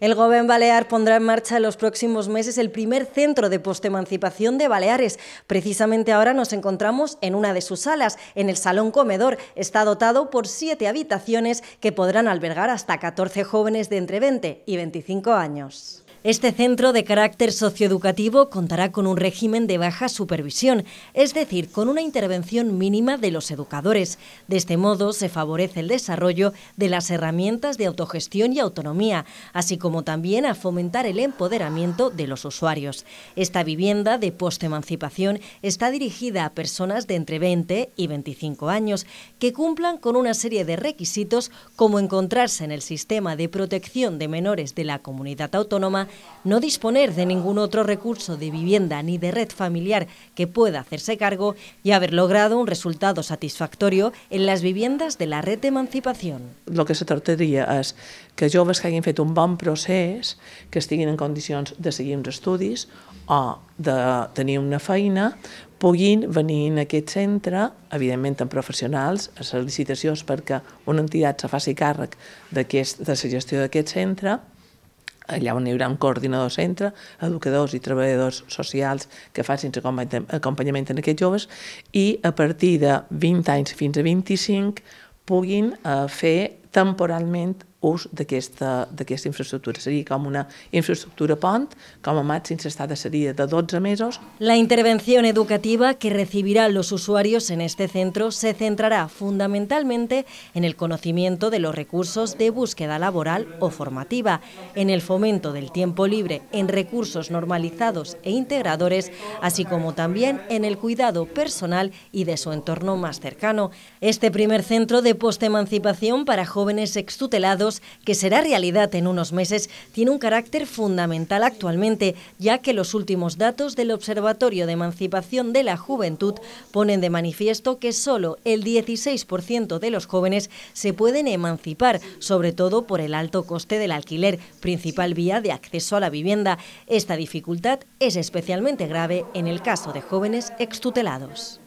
El Gobierno Balear pondrá en marcha en los próximos meses el primer centro de postemancipación de Baleares. Precisamente ahora nos encontramos en una de sus salas, en el Salón Comedor. Está dotado por siete habitaciones que podrán albergar hasta 14 jóvenes de entre 20 y 25 años. Este centro de carácter socioeducativo contará con un régimen de baja supervisión, es decir, con una intervención mínima de los educadores. De este modo se favorece el desarrollo de las herramientas de autogestión y autonomía, así como también a fomentar el empoderamiento de los usuarios. Esta vivienda de postemancipación está dirigida a personas de entre 20 y 25 años que cumplan con una serie de requisitos como encontrarse en el sistema de protección de menores de la comunidad autónoma, no disponer de ningún otro recurso de vivienda ni de red familiar que pueda hacerse cargo y haber logrado un resultado satisfactorio en las vivendes de la red de emancipación. Lo que se trataría és que joves que hagin fet un bon procés, que estiguin en condicions de seguir uns estudis o de tenir una feina, puguin venir en aquest centre, evidentment amb professionals, a sol·licitacions perquè una entitat se faci càrrec de la gestió d'aquest centre, allà on hi haurà un coordinador centre, educadors i treballadors socials que facin acompanyament en aquests joves i a partir de 20 anys fins a 25 puguin eh, fer temporalment ús esta infraestructura. Sería como una infraestructura pont, com a màxim s'estada seria de 12 mesos. La intervención educativa que recibirán los usuarios en este centro se centrará fundamentalmente en el conocimiento de los recursos de búsqueda laboral o formativa, en el fomento del tiempo libre, en recursos normalizados e integradores, así como también en el cuidado personal y de su entorno más cercano. Este primer centro de emancipación para jóvenes extutelados que será realidad en unos meses, tiene un carácter fundamental actualmente, ya que los últimos datos del Observatorio de Emancipación de la Juventud ponen de manifiesto que solo el 16% de los jóvenes se pueden emancipar, sobre todo por el alto coste del alquiler, principal vía de acceso a la vivienda. Esta dificultad es especialmente grave en el caso de jóvenes extutelados.